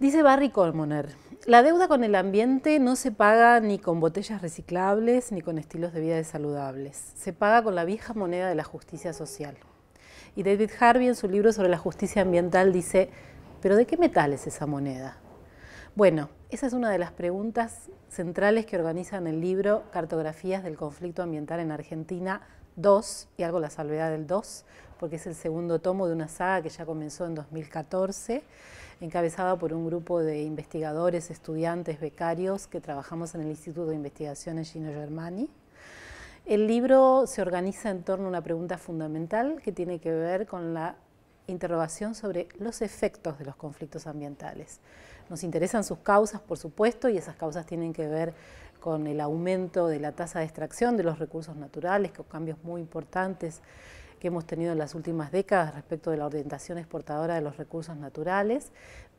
Dice Barry Colmoner, la deuda con el ambiente no se paga ni con botellas reciclables ni con estilos de vida saludables, se paga con la vieja moneda de la justicia social. Y David Harvey en su libro sobre la justicia ambiental dice, pero ¿de qué metal es esa moneda? Bueno, esa es una de las preguntas centrales que organizan el libro Cartografías del conflicto ambiental en Argentina 2, y algo la salvedad del 2, porque es el segundo tomo de una saga que ya comenzó en 2014, encabezada por un grupo de investigadores, estudiantes, becarios que trabajamos en el Instituto de Investigaciones Gino Germani. El libro se organiza en torno a una pregunta fundamental que tiene que ver con la interrogación sobre los efectos de los conflictos ambientales. Nos interesan sus causas, por supuesto, y esas causas tienen que ver con el aumento de la tasa de extracción de los recursos naturales, con cambios muy importantes que hemos tenido en las últimas décadas respecto de la orientación exportadora de los recursos naturales,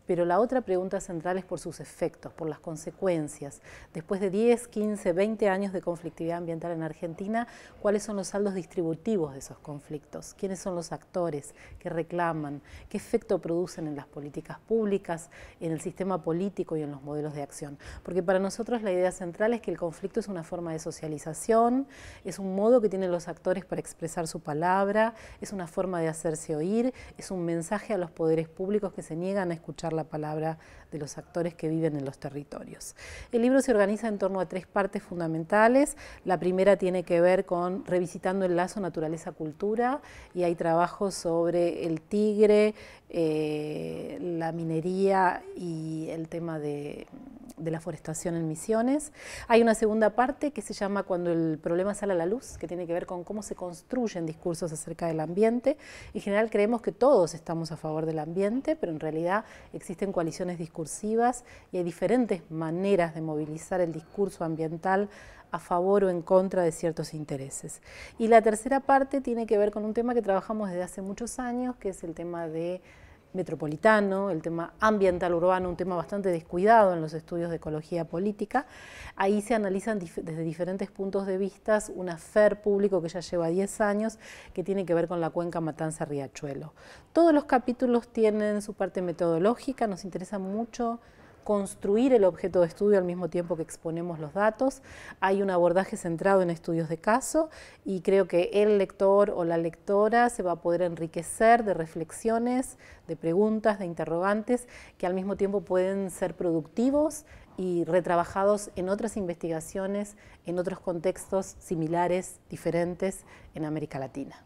pero la otra pregunta central es por sus efectos, por las consecuencias. Después de 10, 15, 20 años de conflictividad ambiental en Argentina, ¿cuáles son los saldos distributivos de esos conflictos? ¿Quiénes son los actores que reclaman? ¿Qué efecto producen en las políticas públicas, en el sistema político y en los modelos de acción? Porque para nosotros la idea central es que el conflicto es una forma de socialización, es un modo que tienen los actores para expresar su palabra, es una forma de hacerse oír, es un mensaje a los poderes públicos que se niegan a escuchar la palabra de los actores que viven en los territorios. El libro se organiza en torno a tres partes fundamentales. La primera tiene que ver con revisitando el lazo naturaleza-cultura y hay trabajos sobre el tigre, eh, la minería y el tema de de la forestación en Misiones. Hay una segunda parte que se llama Cuando el problema sale a la luz, que tiene que ver con cómo se construyen discursos acerca del ambiente. En general creemos que todos estamos a favor del ambiente, pero en realidad existen coaliciones discursivas y hay diferentes maneras de movilizar el discurso ambiental a favor o en contra de ciertos intereses. Y la tercera parte tiene que ver con un tema que trabajamos desde hace muchos años, que es el tema de metropolitano, el tema ambiental urbano, un tema bastante descuidado en los estudios de ecología política. Ahí se analizan desde diferentes puntos de vista un afer público que ya lleva 10 años que tiene que ver con la cuenca Matanza-Riachuelo. Todos los capítulos tienen su parte metodológica, nos interesa mucho construir el objeto de estudio al mismo tiempo que exponemos los datos. Hay un abordaje centrado en estudios de caso y creo que el lector o la lectora se va a poder enriquecer de reflexiones, de preguntas, de interrogantes que al mismo tiempo pueden ser productivos y retrabajados en otras investigaciones, en otros contextos similares, diferentes en América Latina.